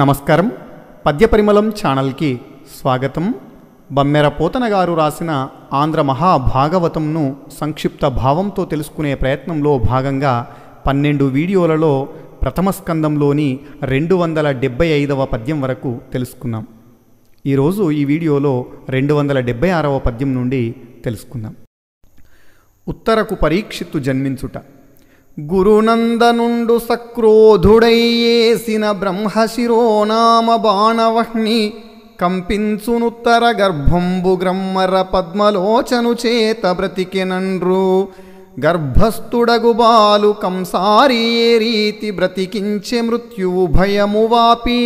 నమస్కారం పద్యపరిమళం ఛానల్కి స్వాగతం బమ్మెర పోతన గారు రాసిన ఆంధ్ర మహాభాగవతంను సంక్షిప్త భావంతో తెలుసుకునే ప్రయత్నంలో భాగంగా పన్నెండు వీడియోలలో ప్రథమ స్కందంలోని రెండు వందల డెబ్బై ఐదవ పద్యం వరకు తెలుసుకున్నాం ఈరోజు ఈ వీడియోలో రెండు వందల డెబ్బై ఆరవ పద్యం నుండి తెలుసుకుందాం ఉత్తరకు పరీక్షిత్తు జన్మించుట గురునందనుండు సక్రోధుడయ్యేసిన బ్రహ్మశిరోనామ బాణవహ్ని కంపించునుత్తర గర్భంబు గ్రహ్మర పద్మలోచను చేత బ్రతికినండ్రు గర్భస్థుడగు బాలు కంసారి ఏ రీతి బ్రతికించే మృత్యువు భయము వాపి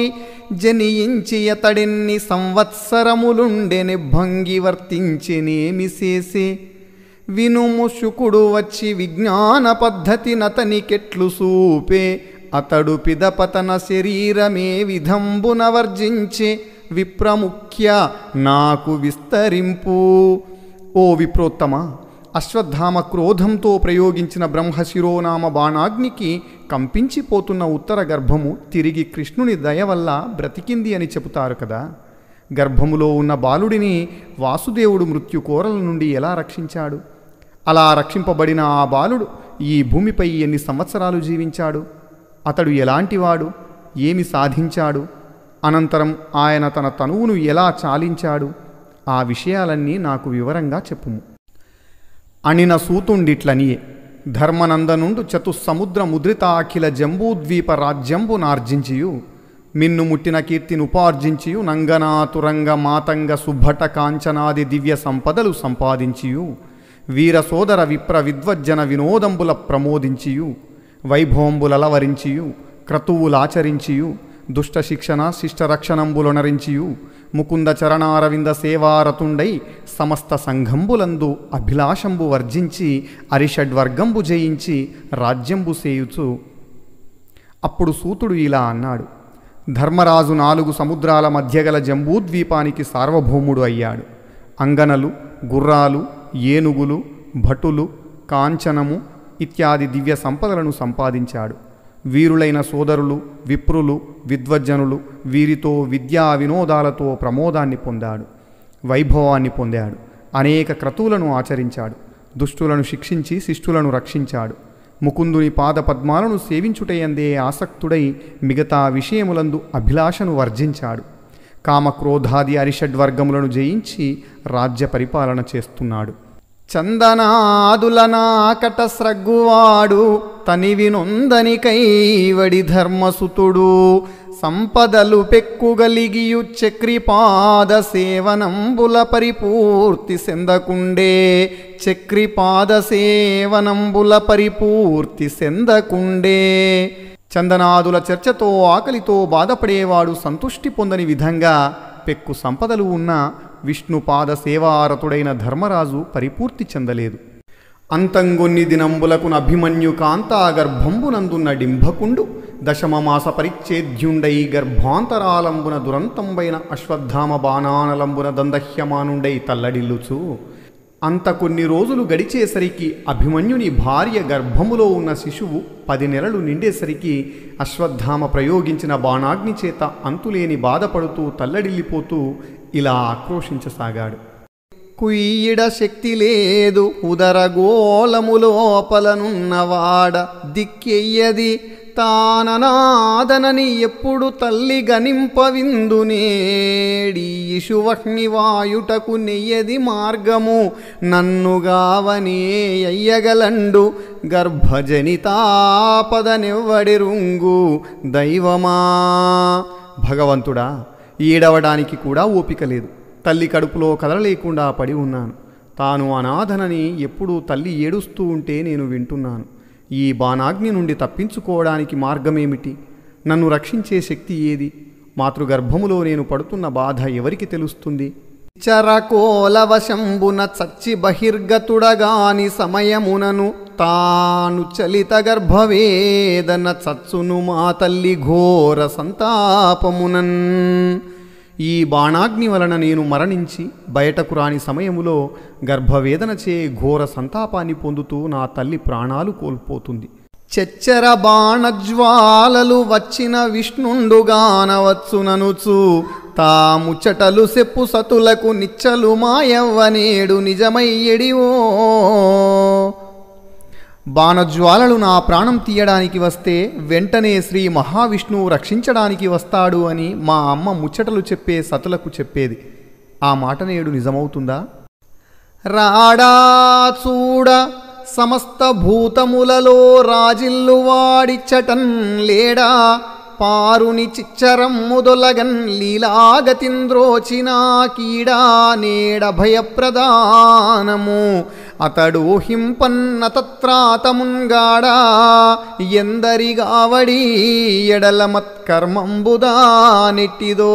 జనియించి ఎతడెన్ని సంవత్సరములుండెని భంగి వర్తించినేమి చేసే వినుము శుకుడు వచ్చి విజ్ఞాన పద్ధతి నతనికెట్లు సూపే అతడు పిదపతన శరీరమే విధంబున వర్జించే విప్రముఖ్య నాకు విస్తరింపు ఓ విప్రోత్తమ అశ్వత్థామ క్రోధంతో ప్రయోగించిన బ్రహ్మశిరోనామ బాణాగ్నికి కంపించిపోతున్న ఉత్తర గర్భము తిరిగి కృష్ణుని దయ వల్ల బ్రతికింది అని చెబుతారు కదా గర్భములో ఉన్న బాలుడిని వాసుదేవుడు కోరల నుండి ఎలా రక్షించాడు అలా రక్షింపబడిన ఆ బాలుడు ఈ భూమిపై ఎన్ని సంవత్సరాలు జీవించాడు అతడు ఎలాంటివాడు ఏమి సాధించాడు అనంతరం ఆయన తన తనువును ఎలా చాలించాడు ఆ విషయాలన్నీ నాకు వివరంగా చెప్పుము అణిన సూతుండిట్లనియే ధర్మనందనుండు చతుస్సముద్ర ముద్రిత అఖిల జంబూద్వీప రాజ్యంబు నార్జించియు మిన్ను ముట్టిన ఉపార్జించియు నంగనాతురంగ మాతంగ సుభట కాంచనాది దివ్య సంపదలు సంపాదించియు వీర సోదర విప్ర విద్వజ్జన వినోదంబుల ప్రమోదించియు వైభవంబులలవరించియు క్రతువులాచరించియు దుష్ట శిక్షణ శిష్టరక్షణంబులొనరించియు ముకుంద చరణారవింద సేవారతుండై సమస్త సంఘంబులందు అభిలాషంబు వర్జించి అరిషడ్వర్గంబు జయించి రాజ్యంబు సేయుచు అప్పుడు సూతుడు ఇలా అన్నాడు ధర్మరాజు నాలుగు సముద్రాల మధ్యగల జంబూద్వీపానికి సార్వభౌముడు అయ్యాడు అంగనలు గుర్రాలు ఏనుగులు భటులు కాంచనము ఇత్యాది దివ్య సంపదలను సంపాదించాడు వీరులైన సోదరులు విప్రులు విద్వజ్జనులు వీరితో విద్యా వినోదాలతో ప్రమోదాన్ని పొందాడు వైభవాన్ని పొందాడు అనేక క్రతువులను ఆచరించాడు దుష్టులను శిక్షించి శిష్టులను రక్షించాడు ముకుందుని పాదపద్మాలను సేవించుటయందే ఆసక్తుడై మిగతా విషయములందు అభిలాషను వర్జించాడు కామక్రోధాది అరిషడ్వర్గములను జయించి రాజ్య పరిపాలన చేస్తున్నాడు చందనాదుల నాకట స్రగ్గువాడు తనివి వడి ధర్మసుతుడు సంపదలు పెక్కుగలిగియు చక్రిపాద సేవనంబుల పరిపూర్తి సెందకుండే చక్రిపాద సేవనంబుల పరిపూర్తి సెందకుండే చందనాదుల చర్చతో ఆకలితో బాధపడేవాడు సంతుష్టి పొందని విధంగా పెక్కు సంపదలు ఉన్నా విష్ణుపాద సేవారతుడైన ధర్మరాజు పరిపూర్తి చెందలేదు అంతంగొన్ని దినంబులకున అభిమన్యు కాంతాగర్భంబునందున్న డింభకుండు దశమమాస పరిచ్ఛేద్యుండై గర్భాంతరాలంబున దురంతంబైన అశ్వత్థామ బాణానలంబున దందహ్యమానుండై తల్లడిల్లుచు అంత కొన్ని రోజులు గడిచేసరికి అభిమన్యుని భార్య గర్భములో ఉన్న శిశువు పది నెలలు నిండేసరికి అశ్వత్థామ ప్రయోగించిన బాణాగ్ని చేత అంతులేని బాధపడుతూ తల్లడిల్లిపోతూ ఇలా ఆక్రోషించసాగాడు కుయ్యిడ శక్తి లేదు లోపలనున్నవాడ దిక్కెయ్యది తాననాదనని ఎప్పుడు తల్లి గనింపవిందు నేడి ఇషువహ్ని వాయుటకు నెయ్యది మార్గము నన్నుగావనే అయ్యగలండు గర్భజనితాపదనెవ్వడి రుంగు దైవమా భగవంతుడా ఏడవడానికి కూడా ఓపిక లేదు తల్లి కడుపులో కదలలేకుండా పడి ఉన్నాను తాను అనాథనని ఎప్పుడూ తల్లి ఏడుస్తూ ఉంటే నేను వింటున్నాను ఈ బాణాగ్ని నుండి తప్పించుకోవడానికి మార్గమేమిటి నన్ను రక్షించే శక్తి ఏది మాతృగర్భములో నేను పడుతున్న బాధ ఎవరికి తెలుస్తుంది చరకోలవశంబున చచ్చి బహిర్గతుడగాని సమయమునను తాను చలిత గర్భవేదన చచ్చును మా తల్లి ఘోర సంతాపమునన్ ఈ బాణాగ్ని వలన నేను మరణించి బయటకు రాని సమయములో గర్భవేదన చే ఘోర సంతాపాన్ని పొందుతూ నా తల్లి ప్రాణాలు కోల్పోతుంది చెచ్చర బాణజ్వాలలు వచ్చిన విష్ణుండుగానవచ్చుననుచు చటలు సెప్పు సతులకు నిచ్చలు మాయవ్వనేడు నిజమయ్యడివో బాణజ్వాలలు నా ప్రాణం తీయడానికి వస్తే వెంటనే శ్రీ మహావిష్ణువు రక్షించడానికి వస్తాడు అని మా అమ్మ ముచ్చటలు చెప్పే సతులకు చెప్పేది ఆ మాట నేడు నిజమవుతుందా రాడా చూడ సమస్త భూతములలో రాజిల్లు వాడిచ్చటం లేడా పారుని చిచ్చరం మొదలగన్ లీలాగతింద్రోచిన కీడా నేడ భయప్రదానము అతడు హింపన్న తత్రాతమున్గాడా ఎందరిగావడి ఎడల మత్కర్మంబుదా నెట్టిదో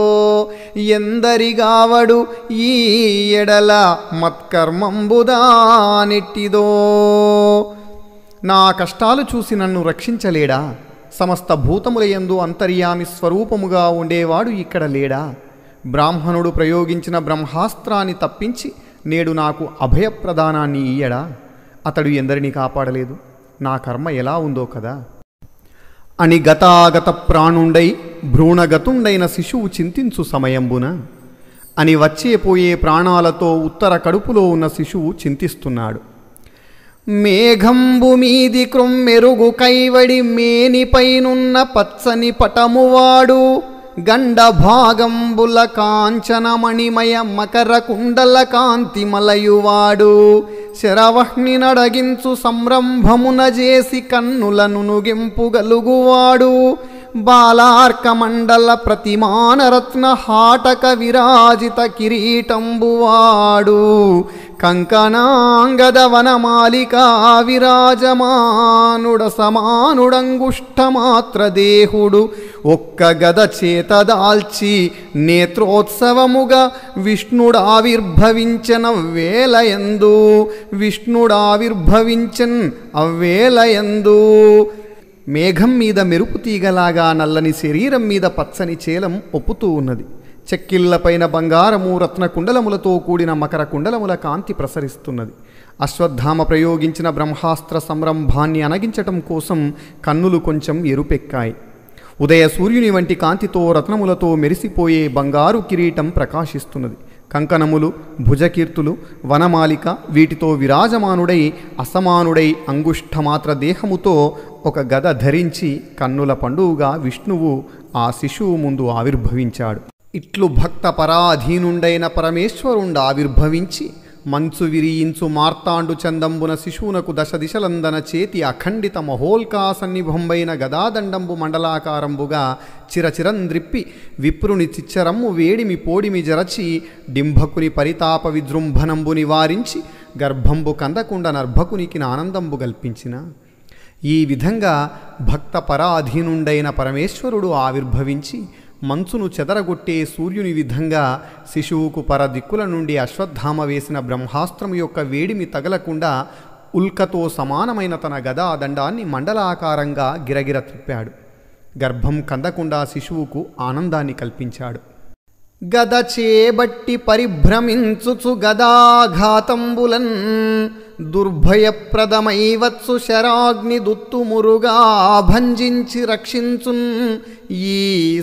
ఎందరిగావడు ఈ ఎడల మత్కర్మంబుదా నెట్టిదో నా కష్టాలు చూసి నన్ను రక్షించలేడా సమస్త భూతములయందు అంతర్యామి స్వరూపముగా ఉండేవాడు ఇక్కడ లేడా బ్రాహ్మణుడు ప్రయోగించిన బ్రహ్మాస్త్రాన్ని తప్పించి నేడు నాకు అభయప్రదానాన్ని ఇయ్యడా అతడు ఎందరిని కాపాడలేదు నా కర్మ ఎలా ఉందో కదా అని గతాగత ప్రాణుండై భ్రూణగతుండైన శిశువు చింతించు సమయంబున అని వచ్చే పోయే ప్రాణాలతో ఉత్తర కడుపులో ఉన్న శిశువు చింతిస్తున్నాడు మీది క్రొమ్మెరుగు కైవడి మేనిపైనున్న పచ్చని పటమువాడు గండభాగంబుల కాంచనమణిమయ మకర కుండల కాంతిమలయువాడు శరవహ్ని నడగించు సంరంభమున చేసి కన్నులను నుగింపుగలుగువాడు బాలార్కమండల ప్రతిమానరత్న హాటక విరాజిత కిరీటంబువాడు కంకణాంగదవనమాలికా విరాజమానుడ సమానుడంగుష్టమాత్ర దేహుడు ఒక్క గద దాల్చి నేత్రోత్సవముగా విష్ణుడావిర్భవించన వేలయందు విష్ణుడావిర్భవించన్ అవ్వేలయందు మేఘం మీద మెరుపు తీగలాగా నల్లని శరీరం మీద పచ్చని చేలం ఒప్పుతూ ఉన్నది చెక్కిళ్లపైన బంగారము రత్న కుండలములతో కూడిన మకర కుండలముల కాంతి ప్రసరిస్తున్నది అశ్వత్థామ ప్రయోగించిన బ్రహ్మాస్త్ర సంరంభాన్ని అనగించటం కోసం కన్నులు కొంచెం ఎరుపెక్కాయి ఉదయ సూర్యుని వంటి కాంతితో రత్నములతో మెరిసిపోయే బంగారు కిరీటం ప్రకాశిస్తున్నది కంకణములు భుజకీర్తులు వనమాలిక వీటితో విరాజమానుడై అసమానుడై అంగుష్ఠమాత్ర దేహముతో ఒక గద ధరించి కన్నుల పండువుగా విష్ణువు ఆ శిశువు ముందు ఆవిర్భవించాడు ఇట్లు భక్త పరాధీనుండైన పరమేశ్వరుండ ఆవిర్భవించి మంచు విరియించు మార్తాండు చందంబున శిశువునకు దశ దిశలందన చేతి అఖండిత మహోల్కా సన్నిభంబైన గదాదండంబు మండలాకారంబుగా చిరచిరంద్రిప్పి విప్రుని చిచ్చరమ్ము వేడిమి పోడిమి జరచి డింభకుని పరితాప విజృంభనంబు నివారించి గర్భంబు కందకుండ నర్భకునికి ఆనందంబు కల్పించిన ఈ విధంగా భక్త పరాధీనుండైన పరమేశ్వరుడు ఆవిర్భవించి మంచును చెదరగొట్టే సూర్యుని విధంగా శిశువుకు పరదిక్కుల నుండి అశ్వత్థామ వేసిన బ్రహ్మాస్త్రం యొక్క వేడిమి తగలకుండా ఉల్కతో సమానమైన తన గదా దండాన్ని మండలాకారంగా గిరగిర త్రిప్పాడు గర్భం కందకుండా శిశువుకు ఆనందాన్ని కల్పించాడు గద చేబట్టి పరిభ్రమించుచు గదాఘాతంబులన్ దుర్భయప్రదమైవత్సు శరాగ్నిదుత్తుమురుగా భంజించి రక్షించున్ ఈ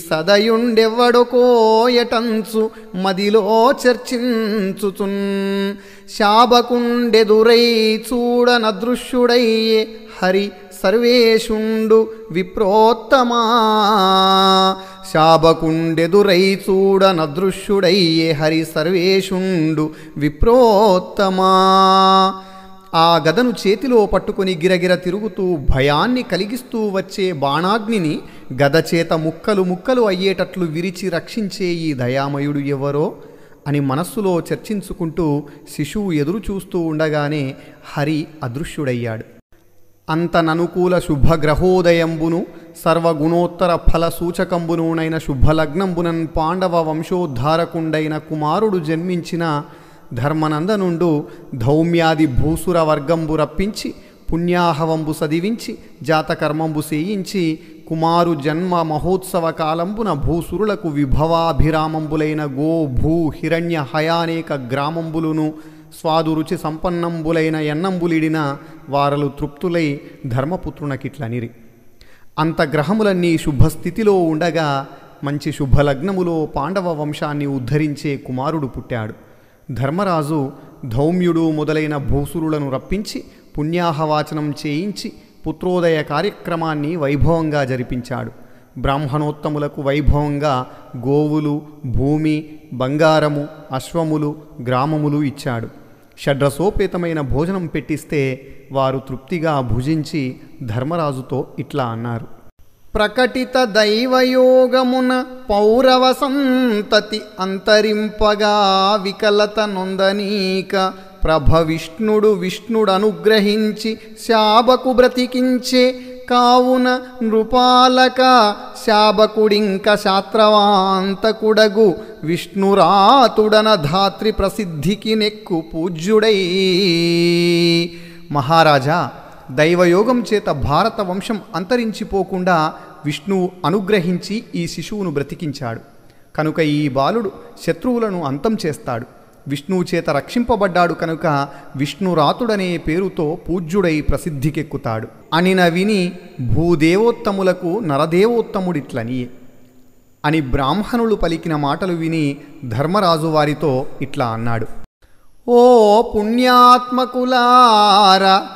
సదయుండెవ్వడుకోయటంచు మదిలో చర్చించుచున్ శాబకుండెదురై చూడనదృశ్యుడయ్యే హరి సర్వేశుండు విప్రోత్తమా దృశ్యుడయ్యే హరి సర్వేషుండు విప్రోత్తమా ఆ గదను చేతిలో పట్టుకుని గిరగిర తిరుగుతూ భయాన్ని కలిగిస్తూ వచ్చే బాణాగ్నిని గదచేత ముక్కలు ముక్కలు అయ్యేటట్లు విరిచి రక్షించే ఈ దయామయుడు ఎవరో అని మనస్సులో చర్చించుకుంటూ శిశువు ఎదురు చూస్తూ ఉండగానే హరి అదృశ్యుడయ్యాడు అంతననుకూల శుభగ్రహోదయంబును సర్వగుణోత్తర ఫల సూచకంబునునైన శుభలగ్నంబునన్ పాండవ వంశోద్ధారకుండైన కుమారుడు జన్మించిన ధర్మనందనుండు ధౌమ్యాది భూసుర వర్గంబు రప్పించి పుణ్యాహవంబు సదివించి జాతకర్మంబు సేయించి కుమారు జన్మ మహోత్సవ కాలంబున భూసురులకు విభవాభిరామంబులైన గో భూ హిరణ్య హయానేక గ్రామంబులును స్వాదురుచి సంపన్నంబులైన ఎన్నంబులిడిన వారలు తృప్తులై ధర్మపుత్రునకిట్లనిరి అంత గ్రహములన్నీ శుభస్థితిలో ఉండగా మంచి శుభలగ్నములో పాండవ వంశాన్ని ఉద్ధరించే కుమారుడు పుట్టాడు ధర్మరాజు ధౌమ్యుడు మొదలైన భూసురులను రప్పించి పుణ్యాహవాచనం చేయించి పుత్రోదయ కార్యక్రమాన్ని వైభవంగా జరిపించాడు బ్రాహ్మణోత్తములకు వైభవంగా గోవులు భూమి బంగారము అశ్వములు గ్రామములు ఇచ్చాడు షడ్రసోపేతమైన భోజనం పెట్టిస్తే వారు తృప్తిగా భుజించి ధర్మరాజుతో ఇట్లా అన్నారు ప్రకటిత దైవయోగమున పౌరవ సంతతి అంతరింపగా వికలత నొందనీక విష్ణుడు విష్ణుడనుగ్రహించి శాబకు బ్రతికించే కావున నృపాలక శాబకుడింక శాత్రవాంతకుడగు విష్ణురాతుడన ధాత్రి ప్రసిద్ధికి నెక్కు పూజ్యుడై మహారాజా దైవయోగం చేత భారత వంశం అంతరించిపోకుండా విష్ణువు అనుగ్రహించి ఈ శిశువును బ్రతికించాడు కనుక ఈ బాలుడు శత్రువులను అంతం చేస్తాడు విష్ణువు చేత రక్షింపబడ్డాడు కనుక విష్ణురాతుడనే పేరుతో పూజ్యుడై ప్రసిద్ధికెక్కుతాడు అనిన విని భూదేవోత్తములకు నరదేవోత్తముడిట్లనియే అని బ్రాహ్మణులు పలికిన మాటలు విని ధర్మరాజు వారితో ఇట్లా అన్నాడు ఓ పుణ్యాత్మకులార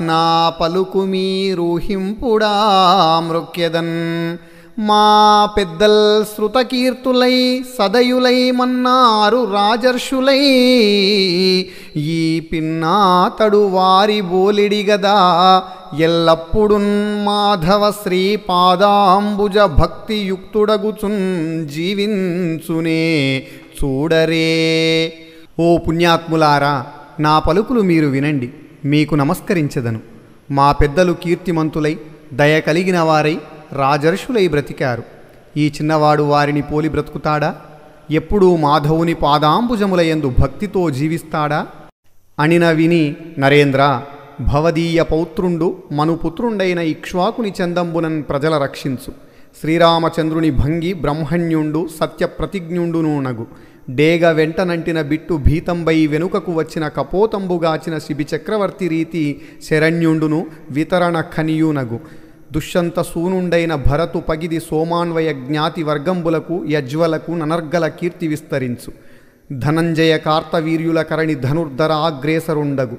నా పలుకు మీ రూహింపుడా మృక్యదన్ మా పెద్దల్ శ్రుతకీర్తులై సదయులై మన్నారు రాజర్షులై ఈ పిన్నాతడు వారి బోలిడి గదా ఎల్లప్పుడున్ మాధవ శ్రీ పాదాంబుజ భక్తియుక్తుడగుచున్ జీవించునే చూడరే ఓ పుణ్యాత్ములారా నా పలుకులు మీరు వినండి మీకు నమస్కరించెదను మా పెద్దలు కీర్తిమంతులై దయ కలిగిన వారై రాజర్షులై బ్రతికారు ఈ చిన్నవాడు వారిని పోలి బ్రతుకుతాడా ఎప్పుడూ మాధవుని పాదాంబుజములయందు భక్తితో జీవిస్తాడా అనిన విని నరేంద్ర భవదీయ పౌత్రుండు మనుపుత్రుండైన ఇక్ష్వాకుని చందంబునన్ ప్రజల రక్షించు శ్రీరామచంద్రుని భంగి బ్రహ్మణ్యుండు సత్యప్రతిజ్ఞుండును నగు డేగ వెంటనంటిన బిట్టు భీతంబై వెనుకకు వచ్చిన కపోతంబుగాచిన శిబిచక్రవర్తి రీతి శరణ్యుండును వితరణ ఖనియునగు దుష్యంత సూనుండైన భరతు పగిది సోమాన్వయ జ్ఞాతి వర్గంబులకు యజ్వలకు ననర్గల కీర్తి విస్తరించు ధనంజయ కార్తవీర్యుల కరణి ధనుర్ధర ఆగ్రేసరుండగు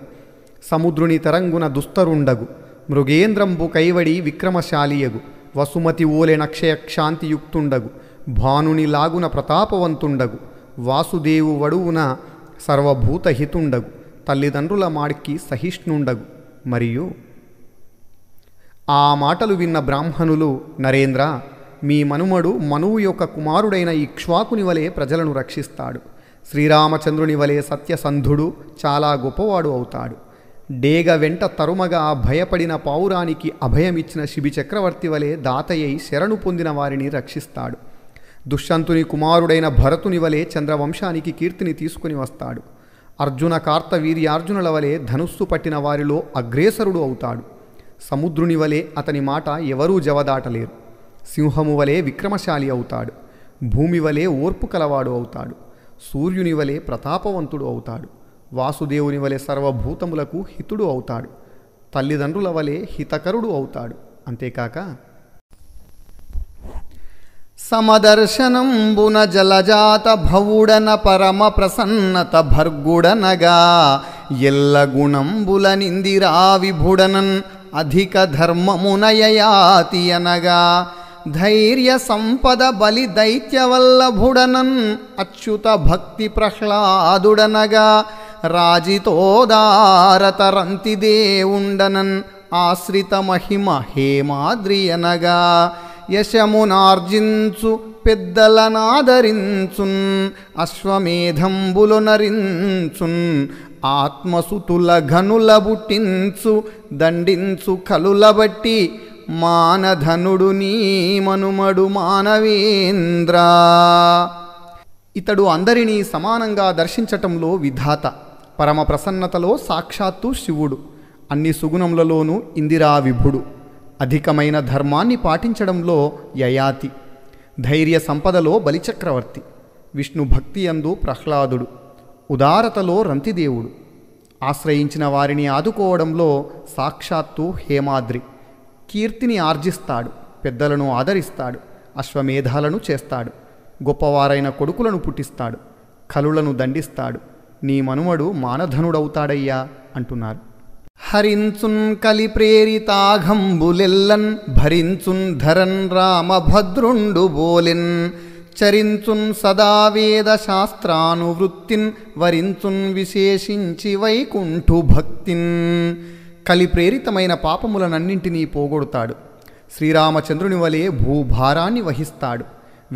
సముద్రుని తరంగున దుస్తరుండగు మృగేంద్రంబు కైవడి విక్రమశాలియగు వసుమతి ఓలె నక్షయ క్షాంతియుక్తుండగు భానుని లాగున ప్రతాపవంతుండగు వాసుదేవు వడువున సర్వభూతహితుండగు తల్లిదండ్రుల మాడికి సహిష్ణుండగు మరియు ఆ మాటలు విన్న బ్రాహ్మణులు నరేంద్ర మీ మనుమడు మనువు యొక్క కుమారుడైన ఇక్ష్వాకుని వలె ప్రజలను రక్షిస్తాడు శ్రీరామచంద్రుని వలె సత్యసంధుడు చాలా గొప్పవాడు అవుతాడు డేగ వెంట తరుమగా భయపడిన పావురానికి అభయమిచ్చిన శిబి చక్రవర్తి వలె దాతయ్యై శరణు పొందిన వారిని రక్షిస్తాడు దుష్యంతుని కుమారుడైన భరతుని వలె చంద్రవంశానికి కీర్తిని తీసుకుని వస్తాడు అర్జున కార్తవీర్యార్జునుల వలె ధనుస్సు పట్టిన వారిలో అగ్రేసరుడు అవుతాడు సముద్రుని వలె అతని మాట ఎవరూ జవదాటలేరు సింహము వలె విక్రమశాలి అవుతాడు భూమి వలె ఓర్పు కలవాడు అవుతాడు సూర్యుని వలె ప్రతాపవంతుడు అవుతాడు వాసుదేవుని వలె సర్వభూతములకు హితుడు అవుతాడు తల్లిదండ్రుల వలె హితకరుడు అవుతాడు అంతేకాక సమదర్శనంబున జలజాత భవుడన పరమ ప్రసన్నత భర్గుడనగా ఎల్ల గుణంబుల నిందిరా విభుడనన్ అధిక ధర్మమునయయాతి అనగా ధైర్య సంపద బలి దైత్యవల్లభుడనన్ అచ్యుత భక్తి ప్రహ్లాదుడనగా రాజితోదారతరంతి దేవుండనన్ ఆశ్రిత మహిమ హేమాద్రి అనగా యశమునార్జించు పెద్దలనాదరించున్ అశ్వమేధంబులు నరించున్ ఆత్మసుతుల ఘనుల బుట్టించు దండించు కలులబట్టి మానధనుడు నీ మనుమడు మానవేంద్ర ఇతడు అందరినీ సమానంగా దర్శించటంలో విధాత పరమ ప్రసన్నతలో సాక్షాత్తు శివుడు అన్ని సుగుణములలోనూ విభుడు అధికమైన ధర్మాన్ని పాటించడంలో యయాతి ధైర్య సంపదలో బలిచక్రవర్తి విష్ణు భక్తి అందు ప్రహ్లాదుడు ఉదారతలో రంతిదేవుడు ఆశ్రయించిన వారిని ఆదుకోవడంలో సాక్షాత్తు హేమాద్రి కీర్తిని ఆర్జిస్తాడు పెద్దలను ఆదరిస్తాడు అశ్వమేధాలను చేస్తాడు గొప్పవారైన కొడుకులను పుట్టిస్తాడు కలులను దండిస్తాడు నీ మనుమడు మానధనుడవుతాడయ్యా అంటున్నారు హరించున్ కలి ప్రేరితాఘంబులెల్లన్ భరించున్ ధరన్ రామభద్రుండు బోలెన్ చరించున్ సదా శాస్త్రానువృత్తిన్ వరించున్ విశేషించి వైకుంఠు భక్తిన్ కలి ప్రేరితమైన పాపములనన్నింటినీ పోగొడతాడు శ్రీరామచంద్రుని వలె భూభారాన్ని వహిస్తాడు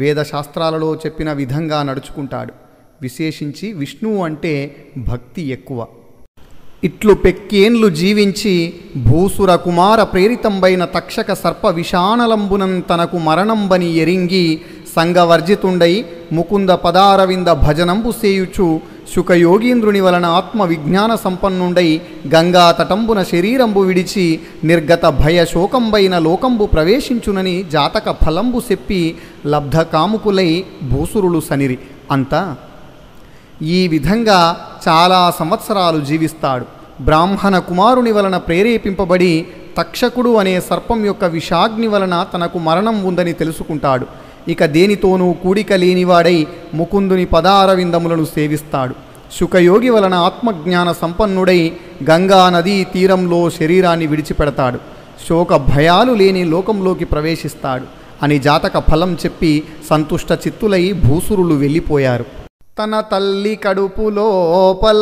వేదశాస్త్రాలలో చెప్పిన విధంగా నడుచుకుంటాడు విశేషించి విష్ణువు అంటే భక్తి ఎక్కువ ఇట్లు పెక్కేన్లు జీవించి భూసుర కుమార ప్రేరితంబైన తక్షక సర్ప విషానలంబునం తనకు మరణంబని ఎరింగి సంగవర్జితుండై ముకుంద పదారవింద భజనంబు సేయుచు శుకయోగీంద్రుని వలన ఆత్మ విజ్ఞాన సంపన్నుండై గంగా తటంబున శరీరంబు విడిచి నిర్గత భయ శోకంబైన లోకంబు ప్రవేశించునని జాతక ఫలంబు చెప్పి లబ్ధకాముకులై భూసురులు సనిరి అంతా ఈ విధంగా చాలా సంవత్సరాలు జీవిస్తాడు బ్రాహ్మణ కుమారుని వలన ప్రేరేపింపబడి తక్షకుడు అనే సర్పం యొక్క విషాగ్ని వలన తనకు మరణం ఉందని తెలుసుకుంటాడు ఇక దేనితోనూ కూడిక లేనివాడై ముకుందుని పదారవిందములను సేవిస్తాడు శుకయోగి వలన ఆత్మజ్ఞాన సంపన్నుడై గంగా నదీ తీరంలో శరీరాన్ని విడిచిపెడతాడు శోక భయాలు లేని లోకంలోకి ప్రవేశిస్తాడు అని జాతక ఫలం చెప్పి సంతుష్ట చిత్తులై భూసురులు వెళ్ళిపోయారు తన తల్లి కడుపులోపల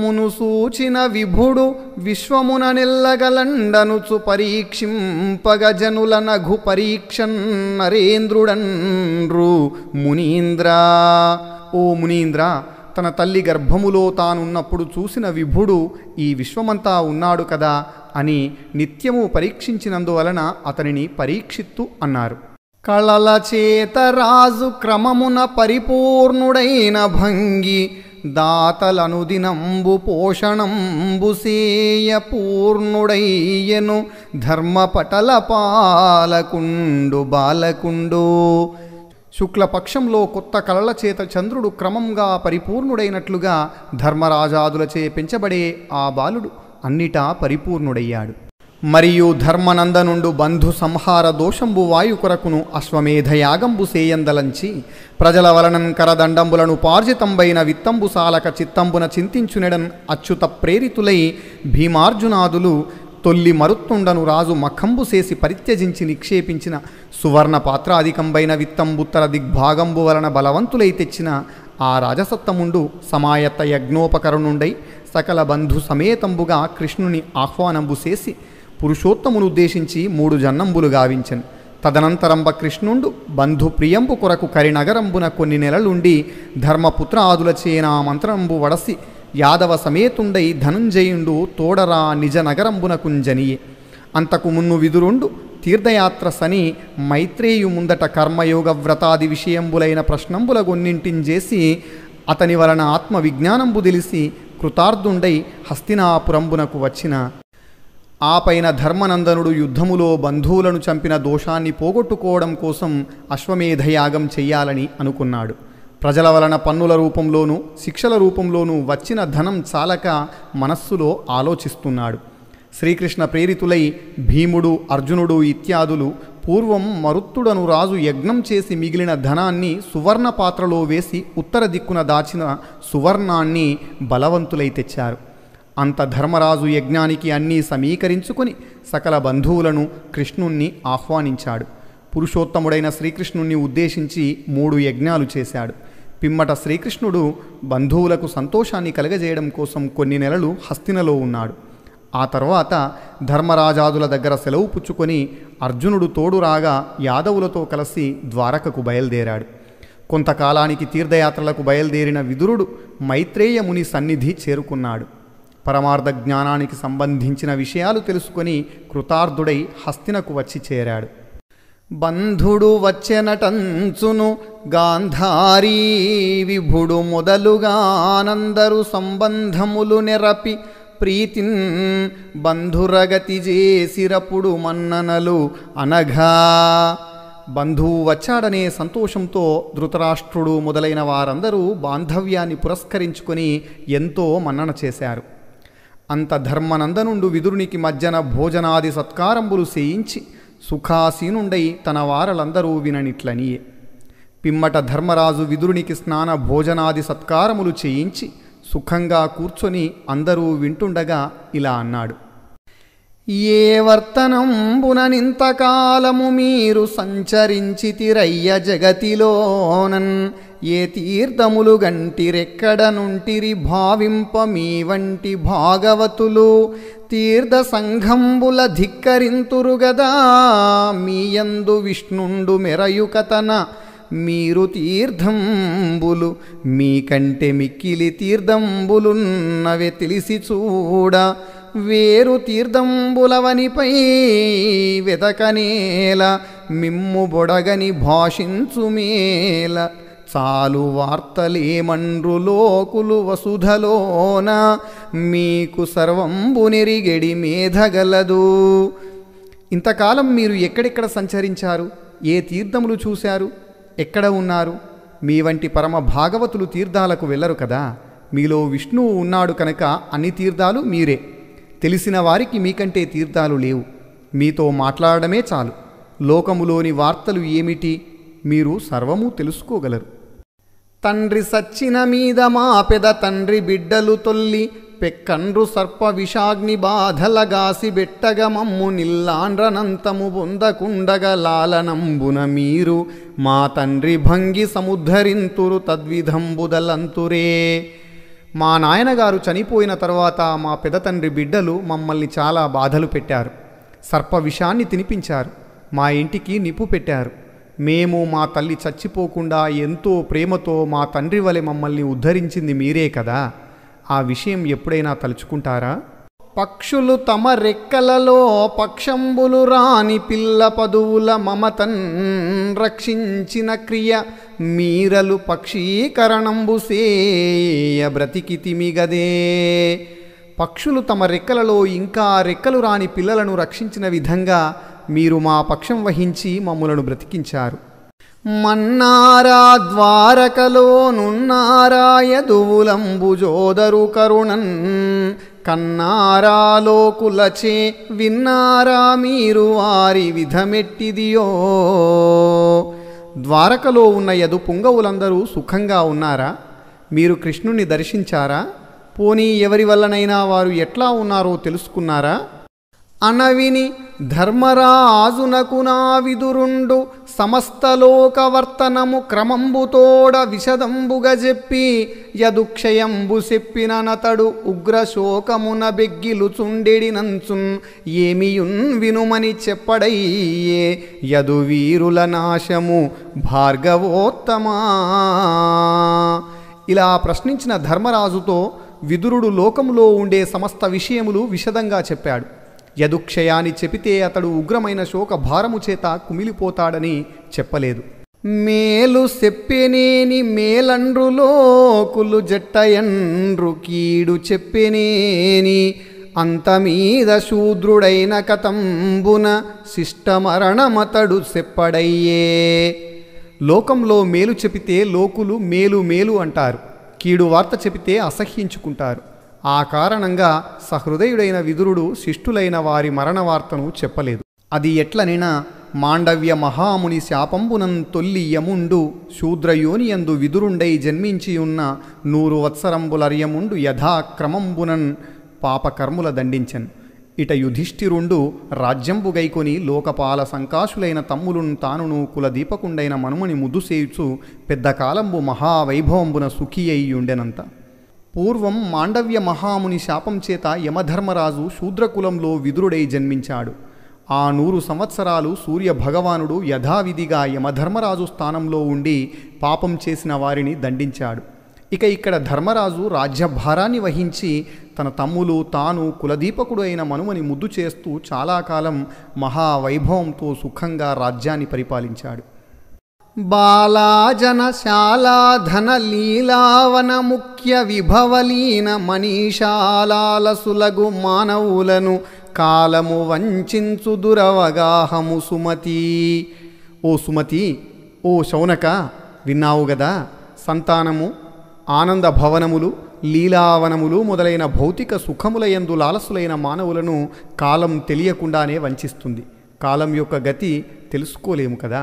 మునుసూచిన విభుడు విశ్వమున నిల్లగలండనుచు పరీక్షింపగజనులనఘు నఘు పరీక్షన్ నరేంద్రుడన్రు మునీంద్ర ఓ మునీంద్ర తన తల్లి గర్భములో తానున్నప్పుడు చూసిన విభుడు ఈ విశ్వమంతా ఉన్నాడు కదా అని నిత్యము పరీక్షించినందువలన అతనిని పరీక్షిత్తు అన్నారు కళల చేత రాజు క్రమమున పరిపూర్ణుడైన భంగి దాతలనుదినంబు పోషణంబు సేయ పూర్ణుడయ్యను ధర్మపటల పాలకుండు బాలకుండు శుక్లపక్షంలో కొత్త కళల చేత చంద్రుడు క్రమంగా పరిపూర్ణుడైనట్లుగా ధర్మరాజాదులచే పెంచబడే ఆ బాలుడు అన్నిటా పరిపూర్ణుడయ్యాడు మరియు ధర్మనందనుండు బంధు సంహార దోషంబు వాయుకురకును అశ్వమేధయాగంబు సేయందలంచి ప్రజల వలనం కరదండంబులను పార్జితంబైన విత్తంబు సాలక చిత్తంబున చింతించునెడన్ అచ్యుత ప్రేరితులై భీమార్జునాదులు తొల్లి మరుత్తుండను రాజు మఖంబు చేసి పరిత్యజించి నిక్షేపించిన సువర్ణ పాత్రాధికంబైన విత్తంబుత్తర దిగ్భాగంబు వలన బలవంతులై తెచ్చిన ఆ రాజసత్తముండు సమాయత్త యజ్ఞోపకరణుండై సకల బంధు సమేతంబుగా కృష్ణుని ఆహ్వానంబు చేసి ఉద్దేశించి మూడు జన్నంబులు గావించను తదనంతరంబ కృష్ణుండు బంధుప్రియంబు కొరకు కరినగరంబున కొన్ని నెలలుండి ధర్మపుత్ర ఆదుల చేయన మంత్రంబు వడసి యాదవ సమేతుండై ధనుంజయుండు తోడరా నిజ నగరంబునకుంజనియే అంతకు మున్ను విదురుండు తీర్థయాత్ర సని మైత్రేయు ముందట కర్మయోగ వ్రతాది విషయంబులైన ప్రశ్నంబుల కొన్నింటింజేసి అతని వలన ఆత్మ తెలిసి కృతార్థుండై హస్తినాపురంబునకు వచ్చిన ఆపైన ధర్మనందనుడు యుద్ధములో బంధువులను చంపిన దోషాన్ని పోగొట్టుకోవడం కోసం అశ్వమేధయాగం చెయ్యాలని అనుకున్నాడు ప్రజల వలన పన్నుల రూపంలోనూ శిక్షల రూపంలోనూ వచ్చిన ధనం చాలక మనస్సులో ఆలోచిస్తున్నాడు శ్రీకృష్ణ ప్రేరితులై భీముడు అర్జునుడు ఇత్యాదులు పూర్వం మరుత్తుడను రాజు యజ్ఞం చేసి మిగిలిన ధనాన్ని సువర్ణ పాత్రలో వేసి ఉత్తర దిక్కున దాచిన సువర్ణాన్ని బలవంతులై తెచ్చారు అంత ధర్మరాజు యజ్ఞానికి అన్నీ సమీకరించుకొని సకల బంధువులను కృష్ణుణ్ణి ఆహ్వానించాడు పురుషోత్తముడైన శ్రీకృష్ణుణ్ణి ఉద్దేశించి మూడు యజ్ఞాలు చేశాడు పిమ్మట శ్రీకృష్ణుడు బంధువులకు సంతోషాన్ని కలగజేయడం కోసం కొన్ని నెలలు హస్తినలో ఉన్నాడు ఆ తర్వాత ధర్మరాజాదుల దగ్గర సెలవు పుచ్చుకొని అర్జునుడు తోడు రాగా యాదవులతో కలిసి ద్వారకకు బయలుదేరాడు కొంతకాలానికి తీర్థయాత్రలకు బయలుదేరిన విదురుడు మైత్రేయముని సన్నిధి చేరుకున్నాడు పరమార్థ జ్ఞానానికి సంబంధించిన విషయాలు తెలుసుకొని కృతార్థుడై హస్తినకు వచ్చి చేరాడు బంధుడు వచ్చెనటంచును గాంధారీ విభుడు మొదలుగానందరు సంబంధములు నెరపి ప్రీతిన్ బంధురగతి చేసిరపుడు మన్ననలు అనఘా బంధువు వచ్చాడనే సంతోషంతో ధృతరాష్ట్రుడు మొదలైన వారందరూ బాంధవ్యాన్ని పురస్కరించుకొని ఎంతో మన్నన చేశారు అంత ధర్మనందనుండు విదురునికి మధ్యన భోజనాది సత్కారంబులు చేయించి సుఖాసీనుండై తన వారలందరూ విననిట్లనియే పిమ్మట ధర్మరాజు విదురునికి స్నాన భోజనాది సత్కారములు చేయించి సుఖంగా కూర్చొని అందరూ వింటుండగా ఇలా అన్నాడు ఏ వర్తనం నింతకాలము మీరు తిరయ్య జగతిలోనన్ ఏ తీర్థములు గంటిరెక్కడ నుంటిరి భావింప మీ వంటి భాగవతులు తీర్థ సంఘంబుల ధిక్కరింతురు మీ మీయందు విష్ణుండు మెరయుకతన మీరు తీర్థంబులు మీకంటే మిక్కిలి తీర్థంబులున్నవి తెలిసి చూడ వేరు తీర్థంబులవనిపై వెతకనేల మిమ్ము బొడగని భాషించుమేల చాలు వార్తలేమండ్రు లోకులు వసుధలోన మీకు సర్వంబునిరిగెడి మేధగలదు ఇంతకాలం మీరు ఎక్కడెక్కడ సంచరించారు ఏ తీర్థములు చూశారు ఎక్కడ ఉన్నారు మీ వంటి పరమ భాగవతులు తీర్థాలకు వెళ్ళరు కదా మీలో విష్ణువు ఉన్నాడు కనుక అన్ని తీర్థాలు మీరే తెలిసిన వారికి మీకంటే తీర్థాలు లేవు మీతో మాట్లాడమే చాలు లోకములోని వార్తలు ఏమిటి మీరు సర్వము తెలుసుకోగలరు తండ్రి సచ్చిన మీద మా పెద తండ్రి బిడ్డలు తొల్లి పెక్కండ్రు సర్ప విషాగ్ని బాధలగాసి బెట్టగ మమ్ము నిల్లాండ్రనంతము పొందకుండగ లాలనంబున మీరు మా తండ్రి భంగి సముద్ధరింతురు తద్విధంబుదలంతురే మా నాయనగారు చనిపోయిన తర్వాత మా పెద తండ్రి బిడ్డలు మమ్మల్ని చాలా బాధలు పెట్టారు సర్ప విషాన్ని తినిపించారు మా ఇంటికి నిప్పు పెట్టారు మేము మా తల్లి చచ్చిపోకుండా ఎంతో ప్రేమతో మా తండ్రి వలె మమ్మల్ని ఉద్ధరించింది మీరే కదా ఆ విషయం ఎప్పుడైనా తలుచుకుంటారా పక్షులు తమ రెక్కలలో పక్షంబులు రాని పిల్ల పదువుల మమతన్ రక్షించిన క్రియ మీరలు పక్షీకరణంబు సేయ బ్రతికి తిమిగదే పక్షులు తమ రెక్కలలో ఇంకా రెక్కలు రాని పిల్లలను రక్షించిన విధంగా మీరు మా పక్షం వహించి మమ్ములను బ్రతికించారు మన్నారా ద్వారకలోనున్నారాయదువులంబుజోదరు కరుణన్ కన్నారాలోకులచే విన్నారా మీరు వారి విధమెట్టిదియో ద్వారకలో ఉన్న యదు పుంగవులందరూ సుఖంగా ఉన్నారా మీరు కృష్ణుణ్ణి దర్శించారా పోనీ ఎవరి వల్లనైనా వారు ఎట్లా ఉన్నారో తెలుసుకున్నారా అనవిని ధర్మరాజునకునా విదురుండు సమస్తలోకవర్తనము క్రమంబుతోడ విషదంబుగ చెప్పి యదుక్షయంబు చెప్పిన నతడు ఉగ్రశోకమున బెగ్గిలుచుండెడినంచున్ ఏమియున్ వినుమని చెప్పడయ్యే యదువీరుల నాశము భార్గవోత్తమా ఇలా ప్రశ్నించిన ధర్మరాజుతో విదురుడు లోకంలో ఉండే సమస్త విషయములు విషదంగా చెప్పాడు యదుక్షయాన్ని చెపితే అతడు ఉగ్రమైన శోక భారము చేత కుమిలిపోతాడని చెప్పలేదు మేలు చెప్పెనేని మేలండ్రులోకులు జట్టయండ్రు కీడు చెప్పెనేని అంతమీద శూద్రుడైన కతంబున శిష్టమరణమతడు చెప్పడయ్యే లోకంలో మేలు చెపితే లోకులు మేలు మేలు అంటారు కీడు వార్త చెపితే అసహ్యించుకుంటారు ఆ కారణంగా సహృదయుడైన విదురుడు శిష్టులైన వారి మరణవార్తను చెప్పలేదు అది ఎట్లనైనా మాండవ్య మహాముని శాపంబునం తొల్లి యముండు శూద్రయోనియందు విదురుండై జన్మించియున్న నూరు వత్సరంబులర్యముండు యథాక్రమంబునన్ పాపకర్ముల దండించన్ ఇట యుధిష్ఠిరుండు రాజ్యంబు గైకొని లోకపాల సంకాశులైన తమ్ములున్ తానును కులదీపకుండైన మనుమని ముదుసేయుచు పెద్ద కాలంబు మహావైభవంబున సుఖీ అయి ఉండెనంత పూర్వం మాండవ్య మహాముని శాపం చేత యమధర్మరాజు శూద్రకులంలో విదురుడై జన్మించాడు ఆ నూరు సంవత్సరాలు సూర్య భగవానుడు యథావిధిగా యమధర్మరాజు స్థానంలో ఉండి పాపం చేసిన వారిని దండించాడు ఇక ఇక్కడ ధర్మరాజు రాజ్యభారాన్ని వహించి తన తమ్ములు తాను కులదీపకుడు అయిన మనుమని ముద్దు చేస్తూ చాలా కాలం మహావైభవంతో సుఖంగా రాజ్యాన్ని పరిపాలించాడు ముఖ్య విభవలీన మనీషాలాలసులగు మానవులను కాలము వంచించు దురవగాహము సుమతి ఓ సుమతి ఓ శౌనక విన్నావు గదా సంతానము ఆనంద భవనములు లీలావనములు మొదలైన భౌతిక సుఖములయందు లాలసులైన మానవులను కాలం తెలియకుండానే వంచిస్తుంది కాలం యొక్క గతి తెలుసుకోలేము కదా